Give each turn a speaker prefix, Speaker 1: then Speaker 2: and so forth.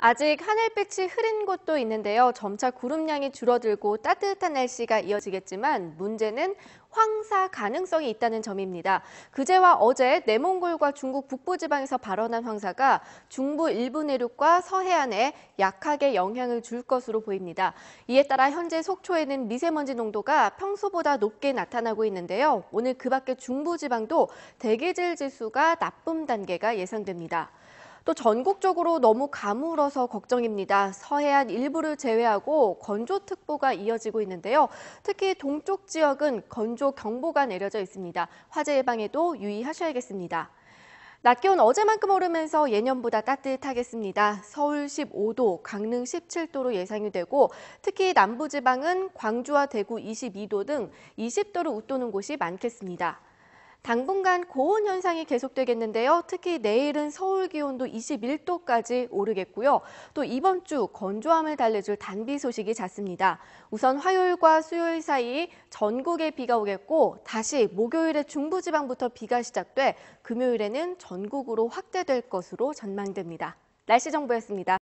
Speaker 1: 아직 하늘빛이 흐린 곳도 있는데요. 점차 구름량이 줄어들고 따뜻한 날씨가 이어지겠지만 문제는 황사 가능성이 있다는 점입니다. 그제와 어제 내몽골과 중국 북부 지방에서 발원한 황사가 중부 일부 내륙과 서해안에 약하게 영향을 줄 것으로 보입니다. 이에 따라 현재 속초에는 미세먼지 농도가 평소보다 높게 나타나고 있는데요. 오늘 그 밖에 중부 지방도 대기질 지수가 나쁨 단계가 예상됩니다. 또 전국적으로 너무 가물어서 걱정입니다. 서해안 일부를 제외하고 건조특보가 이어지고 있는데요. 특히 동쪽 지역은 건조경보가 내려져 있습니다. 화재 예방에도 유의하셔야겠습니다. 낮 기온 어제만큼 오르면서 예년보다 따뜻하겠습니다. 서울 15도, 강릉 17도로 예상이 되고 특히 남부지방은 광주와 대구 22도 등 20도를 웃도는 곳이 많겠습니다. 당분간 고온 현상이 계속되겠는데요. 특히 내일은 서울 기온도 21도까지 오르겠고요. 또 이번 주 건조함을 달래줄 단비 소식이 잦습니다. 우선 화요일과 수요일 사이 전국에 비가 오겠고 다시 목요일에 중부지방부터 비가 시작돼 금요일에는 전국으로 확대될 것으로 전망됩니다. 날씨 정보였습니다.